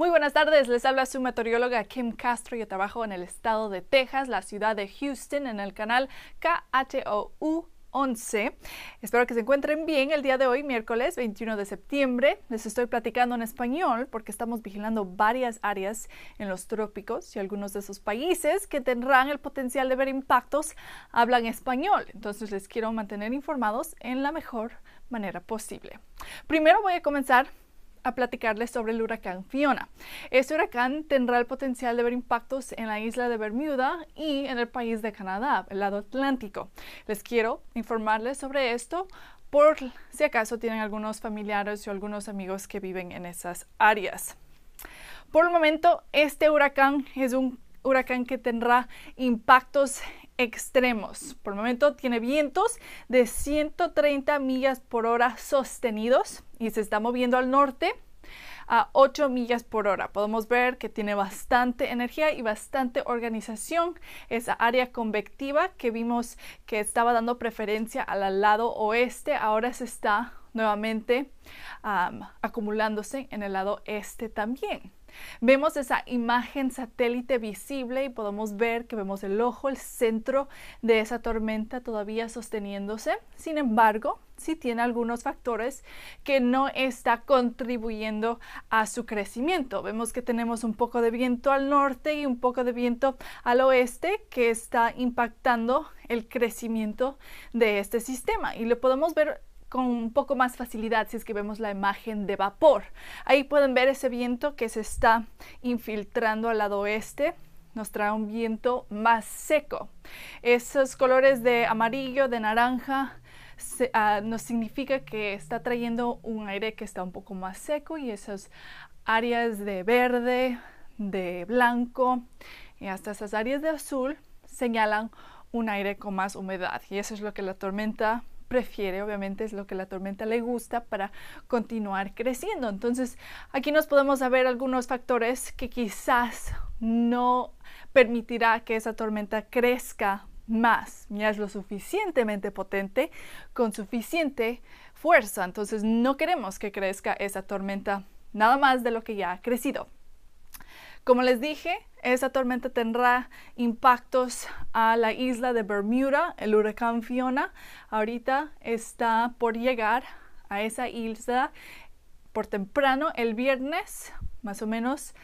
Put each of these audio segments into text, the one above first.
Muy buenas tardes, les habla su meteoróloga Kim Castro. Yo trabajo en el estado de Texas, la ciudad de Houston, en el canal KHOU 11. Espero que se encuentren bien el día de hoy, miércoles 21 de septiembre. Les estoy platicando en español porque estamos vigilando varias áreas en los trópicos y algunos de esos países que tendrán el potencial de ver impactos hablan español. Entonces les quiero mantener informados en la mejor manera posible. Primero voy a comenzar a platicarles sobre el huracán Fiona. Este huracán tendrá el potencial de ver impactos en la isla de Bermuda y en el país de Canadá, el lado atlántico. Les quiero informarles sobre esto por si acaso tienen algunos familiares o algunos amigos que viven en esas áreas. Por el momento, este huracán es un huracán que tendrá impactos extremos. Por el momento tiene vientos de 130 millas por hora sostenidos y se está moviendo al norte a 8 millas por hora. Podemos ver que tiene bastante energía y bastante organización. Esa área convectiva que vimos que estaba dando preferencia al lado oeste ahora se está nuevamente acumulándose en el lado este también. Vemos esa imagen satélite visible y podemos ver que vemos el ojo, el centro de esa tormenta todavía sosteniéndose. Sin embargo, sí tiene algunos factores que no está contribuyendo a su crecimiento. Vemos que tenemos un poco de viento al norte y un poco de viento al oeste que está impactando el crecimiento de este sistema y lo podemos ver con un poco más facilidad si es que vemos la imagen de vapor. Ahí pueden ver ese viento que se está infiltrando al lado oeste nos trae un viento más seco. Esos colores de amarillo, de naranja, ah, nos significa que está trayendo un aire que está un poco más seco y esas áreas de verde, de blanco y hasta esas áreas de azul señalan un aire con más humedad. Y eso es lo que la tormenta prefiere, obviamente es lo que la tormenta le gusta para continuar creciendo. Entonces, aquí nos podemos ver algunos factores que quizás no permitirá que esa tormenta crezca más, ya es lo suficientemente potente, con suficiente fuerza. Entonces, no queremos que crezca esa tormenta nada más de lo que ya ha crecido. Como les dije, esa tormenta tendrá impactos a la isla de Bermuda. El huracán Fiona ahorita está por llegar a esa isla por temprano el viernes, más o menos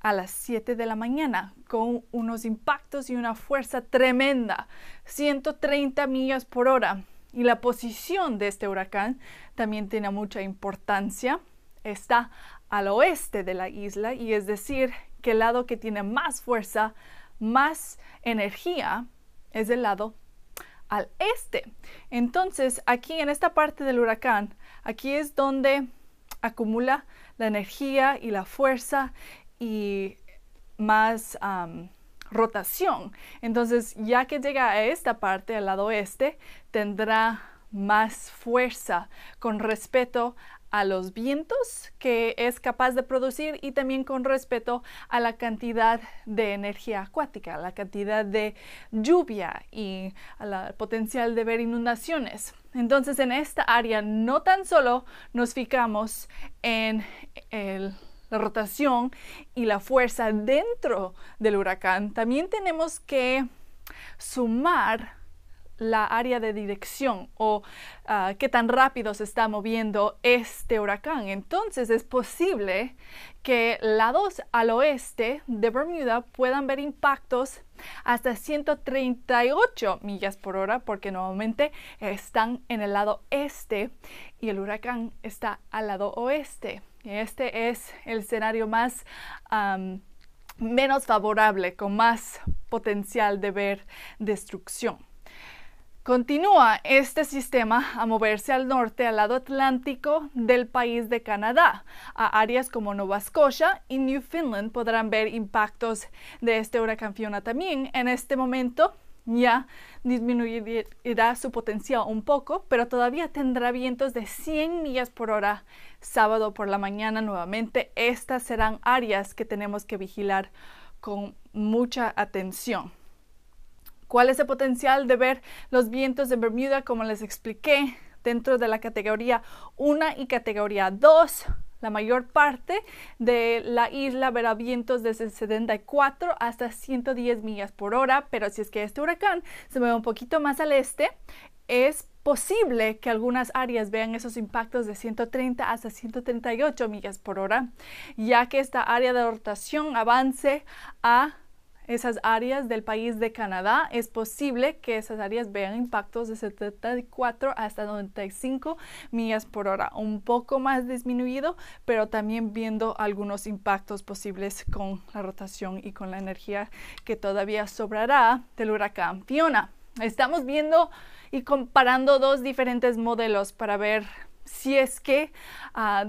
a las 7 de la mañana, con unos impactos y una fuerza tremenda, 130 millas por hora. Y la posición de este huracán también tiene mucha importancia. Está al oeste de la isla, y es decir, que el lado que tiene más fuerza, más energía, es el lado al este. Entonces, aquí en esta parte del huracán, aquí es donde acumula la energía y la fuerza y más rotación. Entonces, ya que llega a esta parte, al lado oeste, tendrá más fuerza con respecto a los vientos que es capaz de producir y también con respeto a la cantidad de energía acuática, la cantidad de lluvia y al potencial de ver inundaciones. Entonces en esta área no tan solo nos fijamos en la rotación y la fuerza dentro del huracán, también tenemos que sumar la área de dirección o ah, qué tan rápido se está moviendo este huracán. Entonces es posible que lados al oeste de Bermuda puedan ver impactos hasta 138 millas por hora porque normalmente están en el lado este y el huracán está al lado oeste. Este es el escenario más menos favorable, con más potencial de ver destrucción. Continúa este sistema a moverse al norte al lado atlántico del país de Canadá. A áreas como Nova Scotia y Newfoundland podrán ver impactos de este huracán Fiona también. En este momento ya disminuirá su potencial un poco, pero todavía tendrá vientos de 100 millas por hora sábado por la mañana nuevamente. Estas serán áreas que tenemos que vigilar con mucha atención. ¿Cuál es el potencial de ver los vientos de Bermuda, como les expliqué, dentro de la categoría 1 y categoría 2? La mayor parte de la isla verá vientos desde 74 hasta 110 millas por hora, pero si es que este huracán se mueve un poquito más al este, es posible que algunas áreas vean esos impactos de 130 hasta 138 millas por hora, ya que esta área de rotación avance a esas áreas del país de Canadá, es posible que esas áreas vean impactos de 74 hasta 95 millas por hora, un poco más disminuido, pero también viendo algunos impactos posibles con la rotación y con la energía que todavía sobrará del huracán Fiona. Estamos viendo y comparando dos diferentes modelos para ver si es que ah,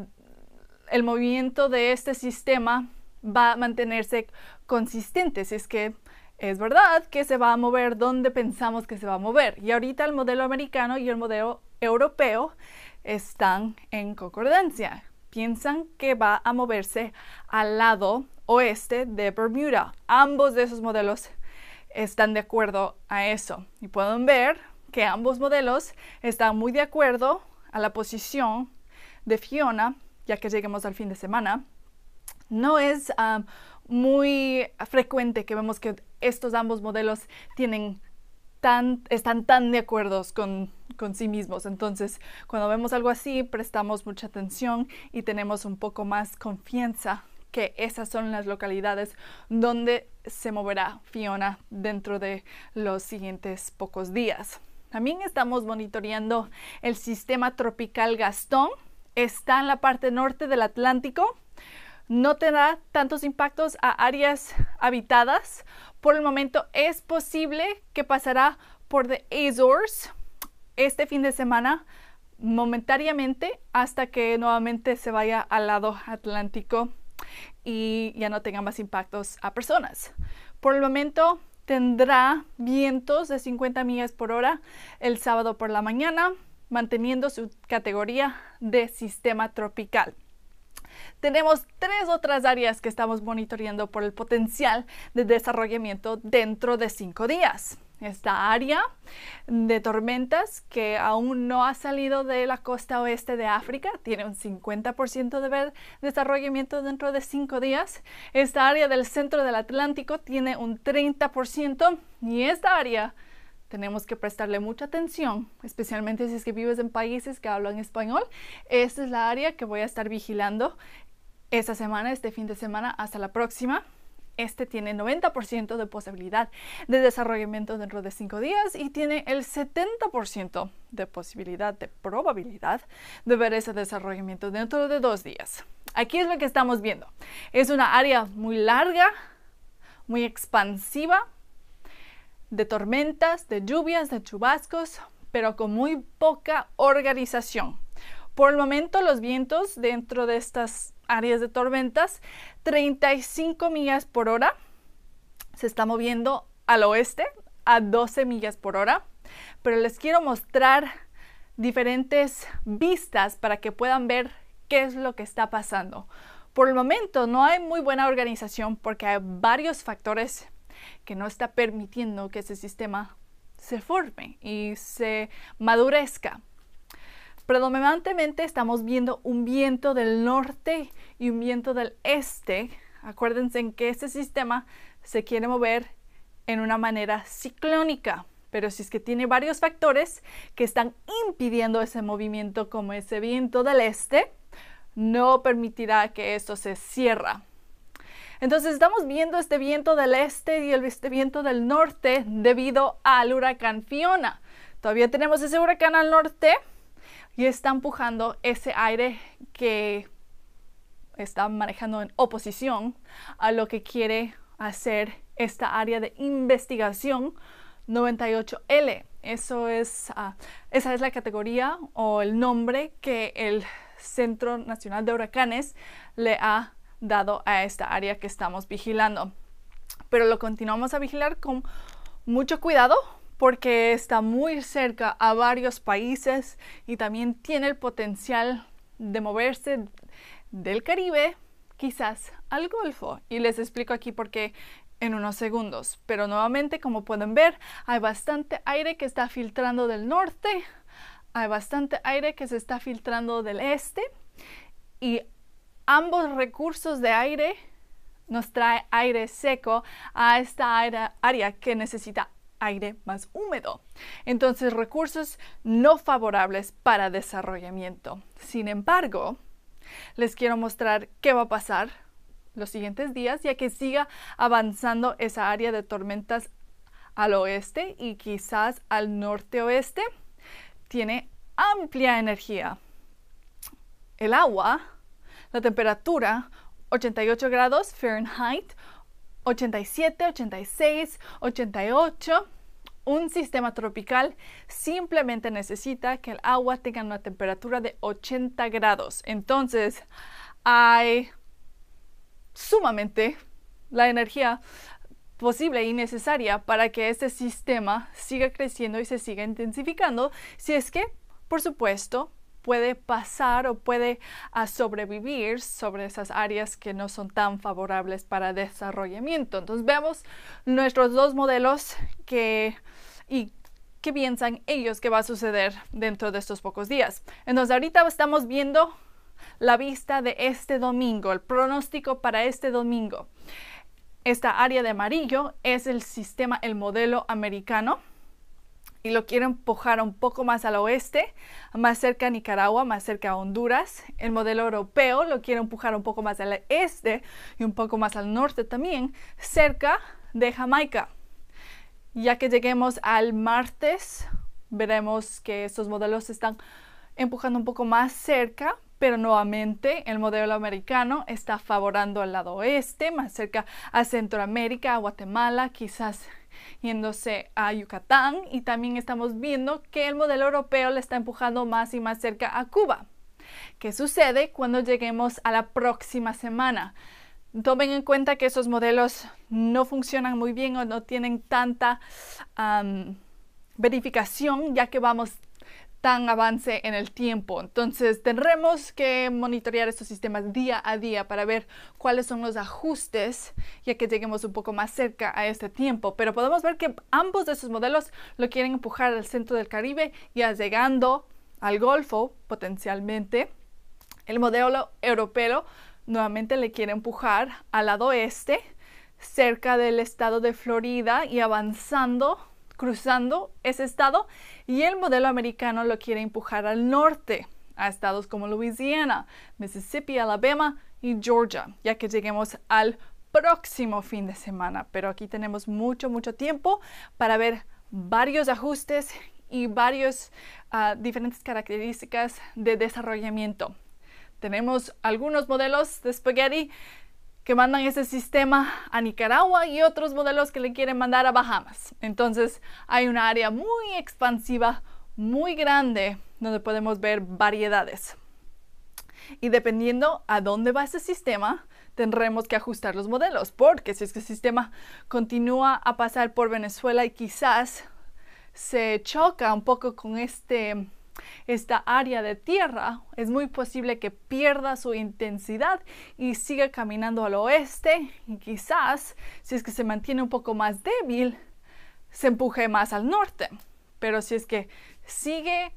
el movimiento de este sistema va a mantenerse consistentes. Es que es verdad que se va a mover donde pensamos que se va a mover. Y ahorita el modelo americano y el modelo europeo están en concordancia. Piensan que va a moverse al lado oeste de Bermuda. Ambos de esos modelos están de acuerdo a eso. Y pueden ver que ambos modelos están muy de acuerdo a la posición de Fiona, ya que lleguemos al fin de semana. No es um, muy frecuente que vemos que estos ambos modelos tienen tan, están tan de acuerdo con, con sí mismos. Entonces, cuando vemos algo así, prestamos mucha atención y tenemos un poco más confianza que esas son las localidades donde se moverá Fiona dentro de los siguientes pocos días. También estamos monitoreando el sistema tropical Gastón. Está en la parte norte del Atlántico no tendrá tantos impactos a áreas habitadas. Por el momento es posible que pasará por The Azores este fin de semana momentáneamente hasta que nuevamente se vaya al lado atlántico y ya no tenga más impactos a personas. Por el momento tendrá vientos de 50 millas por hora el sábado por la mañana, manteniendo su categoría de sistema tropical. Tenemos tres otras áreas que estamos monitoreando por el potencial de desarrollamiento dentro de cinco días. Esta área de tormentas que aún no ha salido de la costa oeste de África tiene un 50% de desarrollamiento dentro de cinco días. Esta área del centro del Atlántico tiene un 30% y esta área tenemos que prestarle mucha atención, especialmente si es que vives en países que hablan español. Esta es la área que voy a estar vigilando esta semana, este fin de semana, hasta la próxima. Este tiene 90% de posibilidad de desarrollamiento dentro de 5 días y tiene el 70% de posibilidad, de probabilidad de ver ese desarrollamiento dentro de 2 días. Aquí es lo que estamos viendo. Es una área muy larga, muy expansiva, de tormentas, de lluvias, de chubascos, pero con muy poca organización. Por el momento, los vientos dentro de estas áreas de tormentas, 35 millas por hora, se está moviendo al oeste a 12 millas por hora, pero les quiero mostrar diferentes vistas para que puedan ver qué es lo que está pasando. Por el momento no hay muy buena organización porque hay varios factores que no está permitiendo que ese sistema se forme y se madurezca. Predominantemente estamos viendo un viento del norte y un viento del este. Acuérdense en que este sistema se quiere mover en una manera ciclónica, pero si es que tiene varios factores que están impidiendo ese movimiento como ese viento del este, no permitirá que esto se cierra. Entonces estamos viendo este viento del este y el este viento del norte debido al huracán Fiona. Todavía tenemos ese huracán al norte y está empujando ese aire que está manejando en oposición a lo que quiere hacer esta área de investigación 98L. Eso es, ah, esa es la categoría o el nombre que el Centro Nacional de Huracanes le ha dado a esta área que estamos vigilando. Pero lo continuamos a vigilar con mucho cuidado porque está muy cerca a varios países y también tiene el potencial de moverse del Caribe quizás al Golfo. Y les explico aquí por qué en unos segundos. Pero nuevamente, como pueden ver, hay bastante aire que está filtrando del norte, hay bastante aire que se está filtrando del este y ambos recursos de aire nos trae aire seco a esta área que necesita aire más húmedo. Entonces, recursos no favorables para desarrollamiento. Sin embargo, les quiero mostrar qué va a pasar los siguientes días, ya que siga avanzando esa área de tormentas al oeste y quizás al norte oeste. Tiene amplia energía. El agua la temperatura 88 grados Fahrenheit, 87, 86, 88. Un sistema tropical simplemente necesita que el agua tenga una temperatura de 80 grados. Entonces, hay sumamente la energía posible y necesaria para que este sistema siga creciendo y se siga intensificando, si es que, por supuesto, puede pasar o puede ah, sobrevivir sobre esas áreas que no son tan favorables para desarrollamiento. Entonces vemos nuestros dos modelos que y qué piensan ellos que va a suceder dentro de estos pocos días. Entonces ahorita estamos viendo la vista de este domingo, el pronóstico para este domingo. Esta área de amarillo es el sistema, el modelo americano y lo quiero empujar un poco más al oeste, más cerca a Nicaragua, más cerca a Honduras. El modelo europeo lo quiere empujar un poco más al este y un poco más al norte también, cerca de Jamaica. Ya que lleguemos al martes, veremos que estos modelos están empujando un poco más cerca, pero nuevamente el modelo americano está favorando al lado oeste, más cerca a Centroamérica, a Guatemala, quizás yéndose a Yucatán y también estamos viendo que el modelo europeo le está empujando más y más cerca a Cuba. ¿Qué sucede cuando lleguemos a la próxima semana? Tomen en cuenta que esos modelos no funcionan muy bien o no tienen tanta verificación ya que vamos tan avance en el tiempo. Entonces tendremos que monitorear estos sistemas día a día para ver cuáles son los ajustes ya que lleguemos un poco más cerca a este tiempo. Pero podemos ver que ambos de esos modelos lo quieren empujar al centro del Caribe y llegando al Golfo potencialmente. El modelo europeo nuevamente le quiere empujar al lado este cerca del estado de Florida y avanzando cruzando ese estado y el modelo americano lo quiere empujar al norte, a estados como Louisiana, Mississippi, Alabama y Georgia, ya que lleguemos al próximo fin de semana. Pero aquí tenemos mucho, mucho tiempo para ver varios ajustes y varias ah, diferentes características de desarrollamiento. Tenemos algunos modelos de spaghetti que mandan ese sistema a Nicaragua y otros modelos que le quieren mandar a Bahamas. Entonces hay un área muy expansiva, muy grande, donde podemos ver variedades. Y dependiendo a dónde va ese sistema, tendremos que ajustar los modelos, porque si es que el sistema continúa a pasar por Venezuela y quizás se choca un poco con este esta área de tierra, es muy posible que pierda su intensidad y siga caminando al oeste y quizás, si es que se mantiene un poco más débil, se empuje más al norte. Pero si es que sigue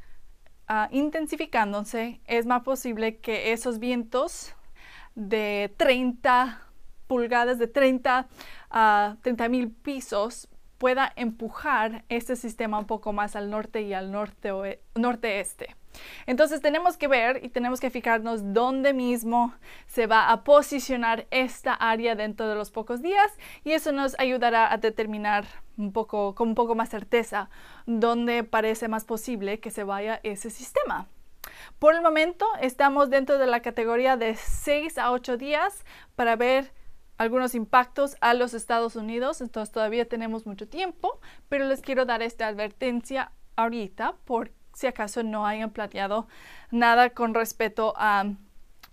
ah, intensificándose, es más posible que esos vientos de 30 pulgadas, de 30 a 30 mil pisos, pueda empujar este sistema un poco más al norte y al norte este Entonces tenemos que ver y tenemos que fijarnos dónde mismo se va a posicionar esta área dentro de los pocos días y eso nos ayudará a determinar un poco, con un poco más certeza dónde parece más posible que se vaya ese sistema. Por el momento estamos dentro de la categoría de 6 a 8 días para ver algunos impactos a los Estados Unidos, entonces todavía tenemos mucho tiempo, pero les quiero dar esta advertencia ahorita por si acaso no hayan planteado nada con respecto a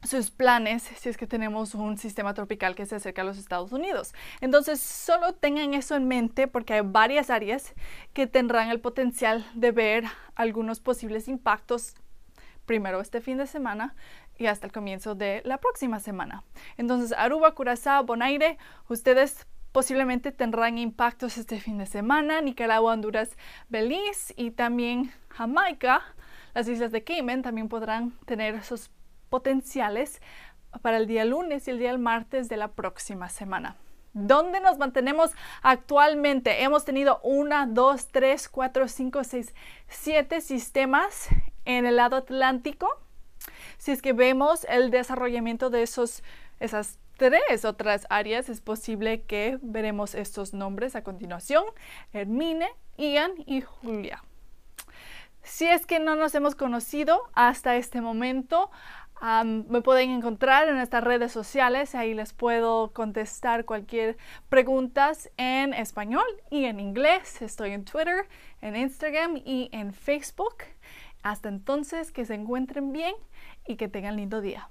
sus planes si es que tenemos un sistema tropical que se acerca a los Estados Unidos. Entonces, solo tengan eso en mente porque hay varias áreas que tendrán el potencial de ver algunos posibles impactos primero este fin de semana y hasta el comienzo de la próxima semana. Entonces, Aruba, Curazao, Bonaire, ustedes posiblemente tendrán impactos este fin de semana, Nicaragua, Honduras, Belice y también Jamaica, las islas de Cayman también podrán tener esos potenciales para el día lunes y el día martes de la próxima semana. ¿Dónde nos mantenemos actualmente? Hemos tenido una, dos, tres, cuatro, cinco, seis, siete sistemas en el lado atlántico. Si es que vemos el desarrollamiento de esos, esas tres otras áreas, es posible que veremos estos nombres a continuación. Hermine, Ian y Julia. Si es que no nos hemos conocido hasta este momento, me pueden encontrar en estas redes sociales, ahí les puedo contestar cualquier preguntas en español y en inglés. Estoy en Twitter, en Instagram y en Facebook. Hasta entonces, que se encuentren bien y que tengan lindo día.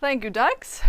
Thank you, ducks.